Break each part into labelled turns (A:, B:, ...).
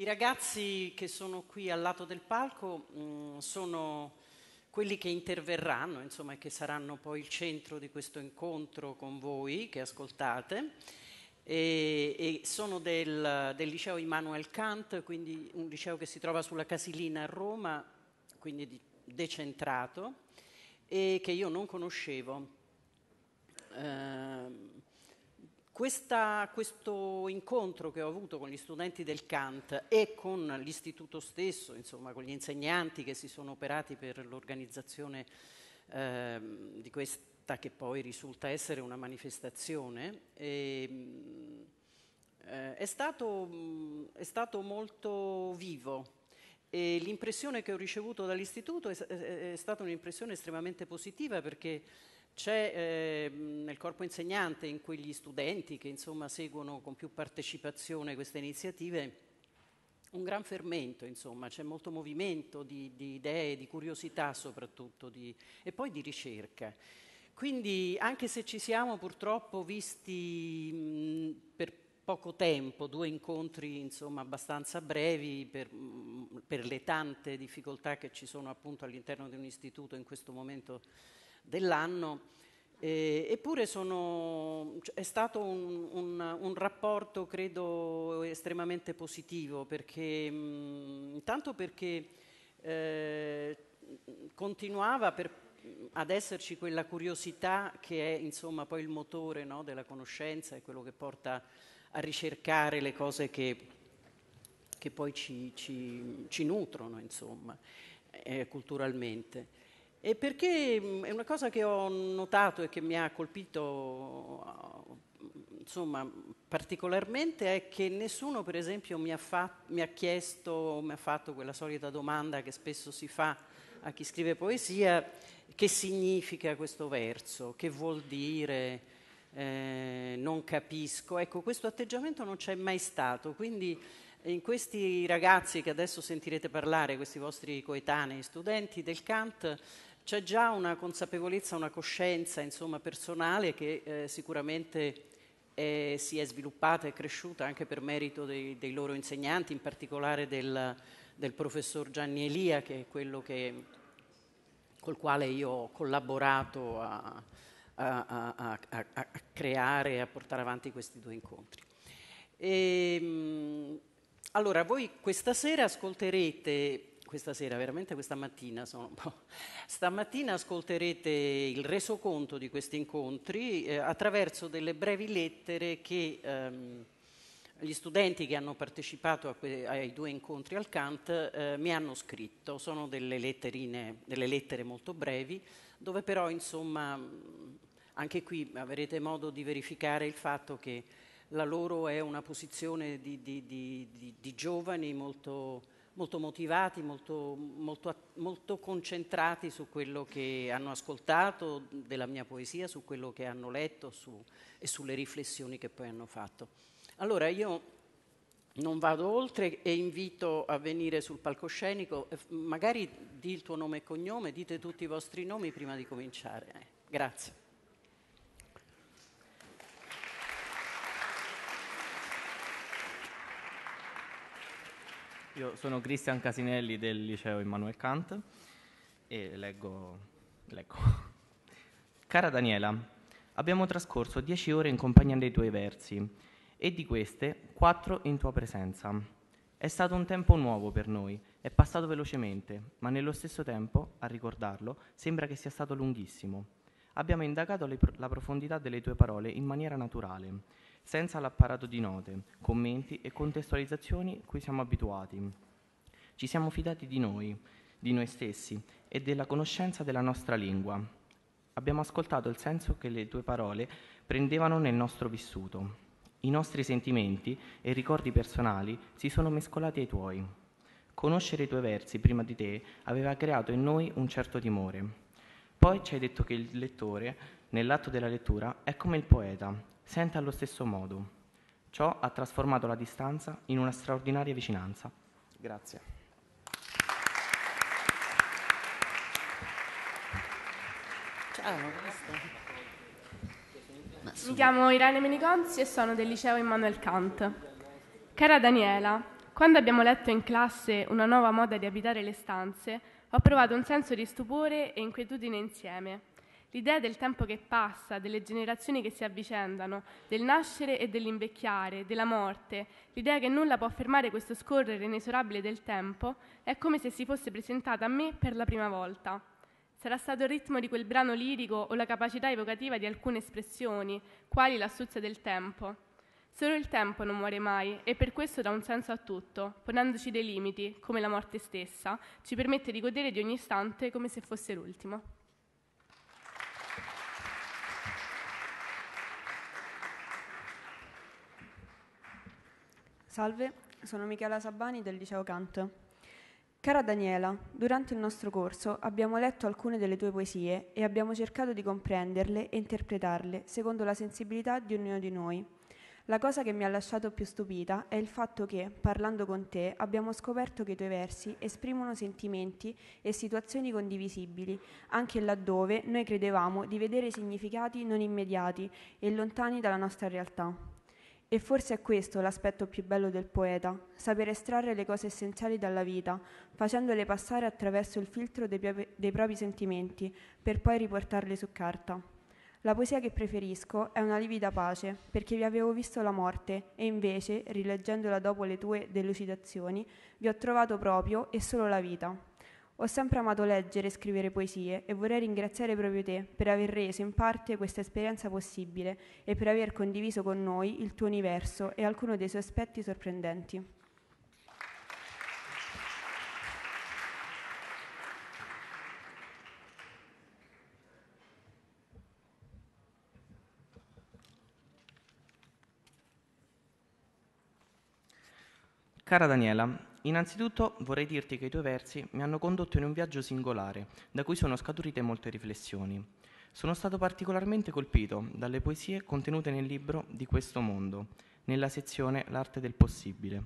A: I ragazzi che sono qui al lato del palco mh, mm, sono quelli che interverranno, insomma, e che saranno poi il centro di questo incontro con voi che ascoltate. E, e sono del, del liceo Immanuel Kant, quindi un liceo che si trova sulla Casilina a Roma, quindi di, decentrato, e che io non conoscevo. Eh, questa, questo incontro che ho avuto con gli studenti del CANT e con l'istituto stesso, insomma con gli insegnanti che si sono operati per l'organizzazione eh, di questa che poi risulta essere una manifestazione, e, ehm, eh, è, stato, è stato molto vivo. E l'impressione che ho ricevuto dall'istituto è, è, è stata un'impressione estremamente positiva perché c'è eh, nel corpo insegnante in quegli studenti che insomma, seguono con più partecipazione queste iniziative un gran fermento, insomma, c'è molto movimento di, di idee, di curiosità soprattutto di, e poi di ricerca. Quindi anche se ci siamo purtroppo visti mh, per poco tempo, due incontri insomma, abbastanza brevi per, mh, per le tante difficoltà che ci sono appunto all'interno di un istituto in questo momento dell'anno, eh, eppure sono, cioè, è stato un, un, un, rapporto, credo, estremamente positivo, perché, mh, intanto perché eh, continuava per, ad esserci quella curiosità che è insomma, poi il motore no, della conoscenza e quello che porta a ricercare le cose che, che poi ci, ci, ci nutrono, insomma, eh, culturalmente. E perché mm, è una cosa che ho notato e che mi ha colpito insomma, particolarmente è che nessuno, per esempio, mi ha, fatto, mi ha chiesto, mi ha fatto quella solita domanda che spesso si fa a chi scrive poesia, che significa questo verso, che vuol dire, eh, non capisco. Ecco, questo atteggiamento non c'è mai stato, quindi eh, in questi ragazzi che adesso sentirete parlare, questi vostri coetanei, studenti del Kant, c'è già una consapevolezza, una coscienza insomma, personale che eh, sicuramente eh, si è sviluppata e cresciuta anche per merito dei, dei loro insegnanti, in particolare del, del, professor Gianni Elia, che è quello che, col quale io ho collaborato a, a, a, a creare e a portare avanti questi due incontri. E, ehm, allora, voi questa sera ascolterete questa sera, veramente questa mattina, sono un po'... stamattina ascolterete il resoconto di questi incontri eh, attraverso delle brevi lettere che ehm, gli studenti che hanno partecipato que- ai due incontri al Kant eh, mi hanno scritto. Sono delle, delle lettere molto brevi, dove però insomma mm, anche qui avrete modo di verificare il fatto che la loro è una posizione di, di, di, di giovani molto molto motivati, molto, molto, molto, concentrati su quello che hanno ascoltato della mia poesia, su quello che hanno letto su, e sulle riflessioni che poi hanno fatto. Allora io non vado oltre e invito a venire sul palcoscenico, magari di il tuo nome e cognome, dite tutti i vostri nomi prima di cominciare. Eh, grazie.
B: Io sono Cristian Casinelli del liceo Immanuel Kant e leggo, leggo. Cara Daniela, abbiamo trascorso dieci ore in compagnia dei tuoi versi e di queste quattro in tua presenza. È stato un tempo nuovo per noi, è passato velocemente, ma nello stesso tempo, a ricordarlo, sembra che sia stato lunghissimo. Abbiamo indagato la profondità delle tue parole in maniera naturale senza l'apparato di note, commenti e contestualizzazioni cui siamo abituati. Ci siamo fidati di noi, di noi stessi e della conoscenza della nostra lingua. Abbiamo ascoltato il senso che le tue parole prendevano nel nostro vissuto. I nostri sentimenti e ricordi personali si sono mescolati ai tuoi. Conoscere i tuoi versi prima di te aveva creato in noi un certo timore. Poi ci hai detto che il lettore, nell'atto della lettura, è come il poeta, sente allo stesso modo. Ciò ha trasformato la distanza in una straordinaria vicinanza. Grazie.
A: Ciao. Mi chiamo
C: Irene Menigonzi e sono del liceo Immanuel Kant. Cara Daniela, quando abbiamo letto in classe una nuova moda di abitare le stanze, ho provato un senso di stupore e inquietudine insieme. L'idea del tempo che passa, delle generazioni che si avvicendano, del nascere e dell'invecchiare, della morte, l'idea che nulla può fermare questo scorrere inesorabile del tempo, è come se si fosse presentata a me per la prima volta. Sarà stato il ritmo di quel brano lirico o la capacità evocativa di alcune espressioni, quali l'astuzia del tempo. Solo il tempo non muore mai e per questo dà un senso a tutto, ponendoci dei limiti, come la morte stessa, ci permette di godere di ogni istante come se fosse l'ultimo. Salve, sono Michela Sabani del Liceo Kant. Cara Daniela, durante il nostro corso abbiamo letto alcune delle tue poesie e abbiamo cercato di comprenderle e interpretarle secondo la sensibilità di ognuno di noi. La cosa che mi ha lasciato più stupita è il fatto che, parlando con te, abbiamo scoperto che i tuoi versi esprimono sentimenti e situazioni condivisibili, anche laddove noi credevamo di vedere significati non immediati e lontani dalla nostra realtà. E forse è questo l'aspetto più bello del poeta, sapere estrarre le cose essenziali dalla vita, facendole passare attraverso il filtro dei, dei, propri sentimenti, per poi riportarle su carta. La poesia che preferisco è una livida pace, perché vi avevo visto la morte e invece, rileggendola dopo le tue delucidazioni, vi ho trovato proprio e solo la vita. Ho sempre amato leggere e scrivere poesie e vorrei ringraziare proprio te per aver reso in parte questa esperienza possibile e per aver condiviso con noi il tuo universo e alcuni dei suoi aspetti sorprendenti.
B: Cara Daniela, innanzitutto vorrei dirti che i tuoi versi mi hanno condotto in un viaggio singolare, da cui sono scaturite molte riflessioni. Sono stato particolarmente colpito dalle poesie contenute nel libro Di questo mondo, nella sezione L'arte del possibile,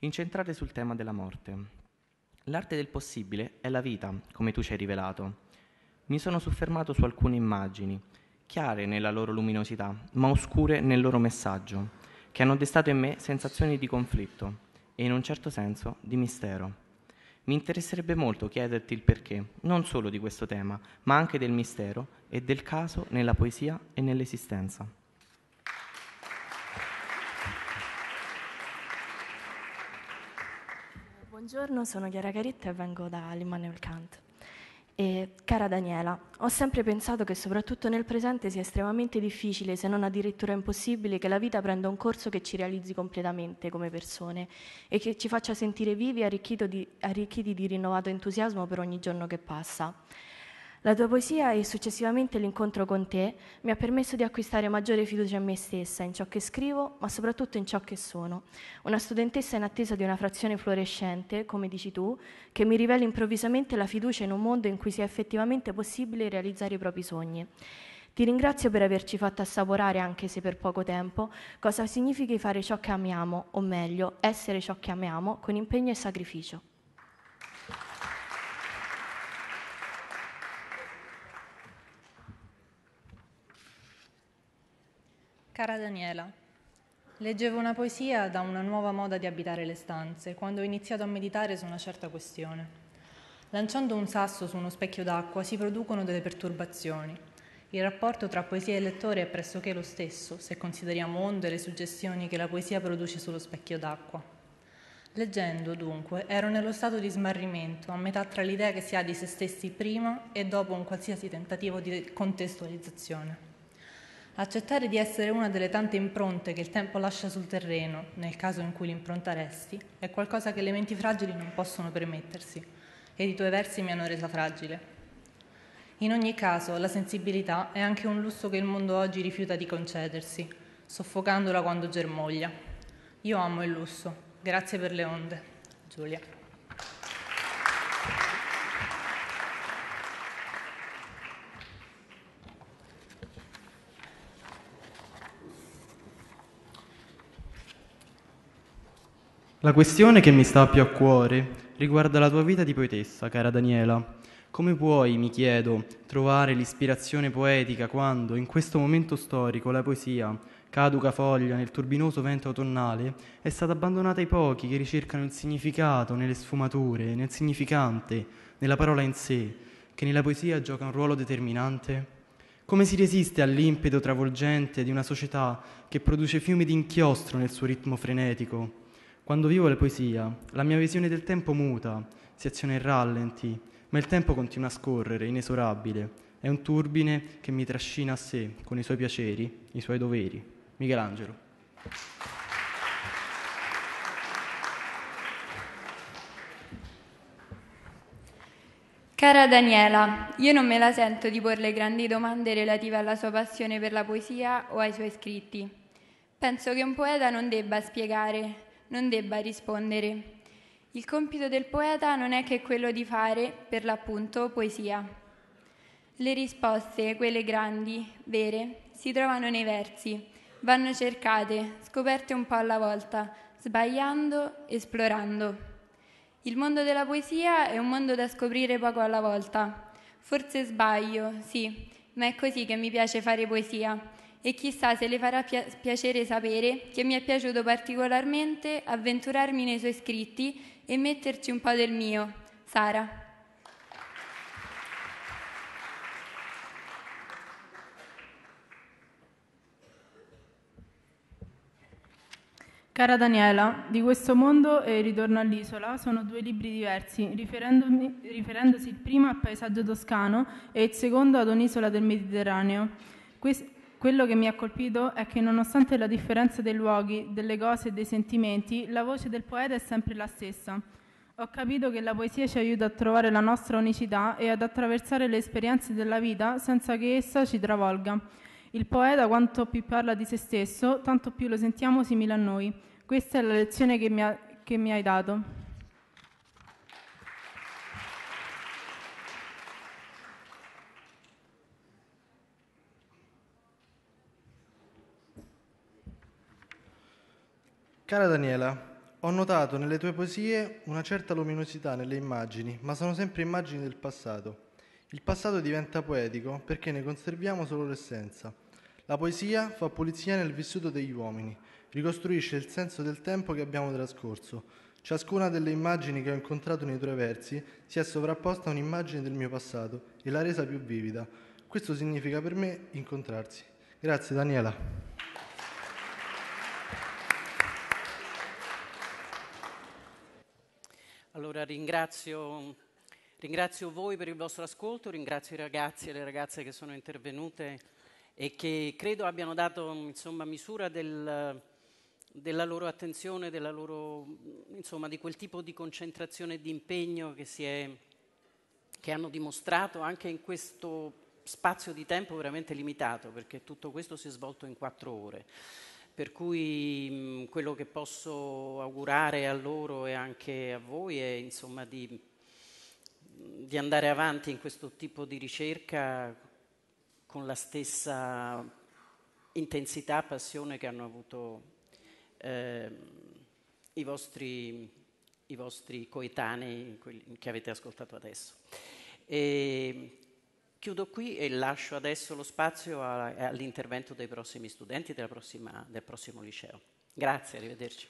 B: incentrate sul tema della morte. L'arte del possibile è la vita, come tu ci hai rivelato. Mi sono soffermato su alcune immagini, chiare nella loro luminosità, ma oscure nel loro messaggio, che hanno destato in me sensazioni di conflitto e in un certo senso di mistero. Mi interesserebbe molto chiederti il perché, non solo di questo tema, ma anche del mistero e del caso nella poesia e nell'esistenza.
C: Buongiorno, sono Chiara Caritta e vengo da Immanuel Kant. E, cara Daniela, ho sempre pensato che soprattutto nel presente sia estremamente difficile, se non addirittura impossibile, che la vita prenda un corso che ci realizzi completamente come persone e che ci faccia sentire vivi e arricchiti di, arricchiti di rinnovato entusiasmo per ogni giorno che passa. La tua poesia e successivamente l'incontro con te mi ha permesso di acquistare maggiore fiducia in me stessa, in ciò che scrivo, ma soprattutto in ciò che sono. Una studentessa in attesa di una frazione fluorescente, come dici tu, che mi rivela improvvisamente la fiducia in un mondo in cui sia effettivamente possibile realizzare i propri sogni. Ti ringrazio per averci fatto assaporare, anche se per poco tempo, cosa significhi fare ciò che amiamo, o meglio, essere ciò che amiamo, con impegno e sacrificio. Cara Daniela, leggevo una poesia da una nuova moda di abitare le stanze quando ho iniziato a meditare su una certa questione. Lanciando un sasso su uno specchio d'acqua si producono delle perturbazioni. Il rapporto tra poesia e lettore è pressoché lo stesso, se consideriamo onde le suggestioni che la poesia produce sullo specchio d'acqua. Leggendo, dunque, ero nello stato di smarrimento, a metà tra l'idea che si ha di se stessi prima e dopo un qualsiasi tentativo di contestualizzazione accettare di essere una delle tante impronte che il tempo lascia sul terreno, nel caso in cui l'impronta resti, è qualcosa che le menti fragili non possono permettersi, ed i tuoi versi mi hanno resa fragile. In ogni caso, la sensibilità è anche un lusso che il mondo oggi rifiuta di concedersi, soffocandola quando germoglia. Io amo il lusso. Grazie per le onde. Giulia.
B: La questione che mi sta più a cuore riguarda la tua vita di poetessa, cara Daniela. Come puoi, mi chiedo, trovare l'ispirazione poetica quando, in questo momento storico, la poesia, caduca foglia nel turbinoso vento autunnale, è stata abbandonata ai pochi che ricercano il significato nelle sfumature, nel significante, nella parola in sé, che nella poesia gioca un ruolo determinante? Come si resiste all'impeto travolgente di una società che produce fiumi di inchiostro nel suo ritmo frenetico? Quando vivo la poesia, la mia visione del tempo muta, si aziona in rallenti, ma il tempo continua a scorrere, inesorabile. È un turbine che mi trascina a sé, con i suoi piaceri, i suoi doveri. Michelangelo.
C: Cara Daniela, io non me la sento di porle grandi domande relative alla sua passione per la poesia o ai suoi scritti. Penso che un poeta non debba spiegare non debba rispondere. Il compito del poeta non è che quello di fare, per l'appunto, poesia. Le risposte, quelle grandi, vere, si trovano nei versi, vanno cercate, scoperte un po' alla volta, sbagliando, esplorando. Il mondo della poesia è un mondo da scoprire poco alla volta. Forse sbaglio, sì, ma è così che mi piace fare poesia e chissà se le farà piacere sapere che mi è piaciuto particolarmente avventurarmi nei suoi scritti e metterci un po' del mio. Sara. Cara Daniela, di questo mondo e ritorno all'isola sono due libri diversi, riferendosi il primo al paesaggio toscano e il secondo ad un'isola del Mediterraneo. Quello che
B: mi ha colpito è che nonostante la differenza dei luoghi, delle cose e dei sentimenti, la voce del poeta è sempre la stessa. Ho capito che la poesia ci aiuta a trovare la nostra unicità e ad attraversare le esperienze della vita senza che essa ci travolga. Il poeta quanto più parla di se stesso, tanto più lo sentiamo simile a noi. Questa è la lezione che mi, ha,
C: che mi hai dato.
B: Cara Daniela, ho notato nelle tue poesie una certa luminosità nelle immagini, ma sono sempre immagini del passato. Il passato diventa poetico perché ne conserviamo solo l'essenza. La poesia fa pulizia nel vissuto degli uomini, ricostruisce il senso del tempo che abbiamo trascorso. Ciascuna delle immagini che ho incontrato nei tuoi versi si è sovrapposta a un'immagine del mio passato e l'ha resa più vivida. Questo significa per me incontrarsi. Grazie Daniela.
A: ringrazio, ringrazio, voi per il vostro ascolto, ringrazio i ragazzi e le ragazze che sono intervenute e che credo abbiano dato insomma, misura del, della loro attenzione, della loro, insomma, di quel tipo di concentrazione e di impegno che, è, che hanno dimostrato anche in questo spazio di tempo veramente limitato, perché tutto questo si è svolto in quattro ore. Per cui mh, mm, quello che posso augurare a loro e anche a voi è insomma, di, di andare avanti in questo tipo di ricerca con la stessa intensità, passione che hanno avuto eh, i, vostri, i, vostri, coetanei quelli che avete ascoltato adesso. E Chiudo qui e lascio adesso lo spazio all'intervento dei prossimi studenti della prossima, del prossimo liceo. Grazie, arrivederci.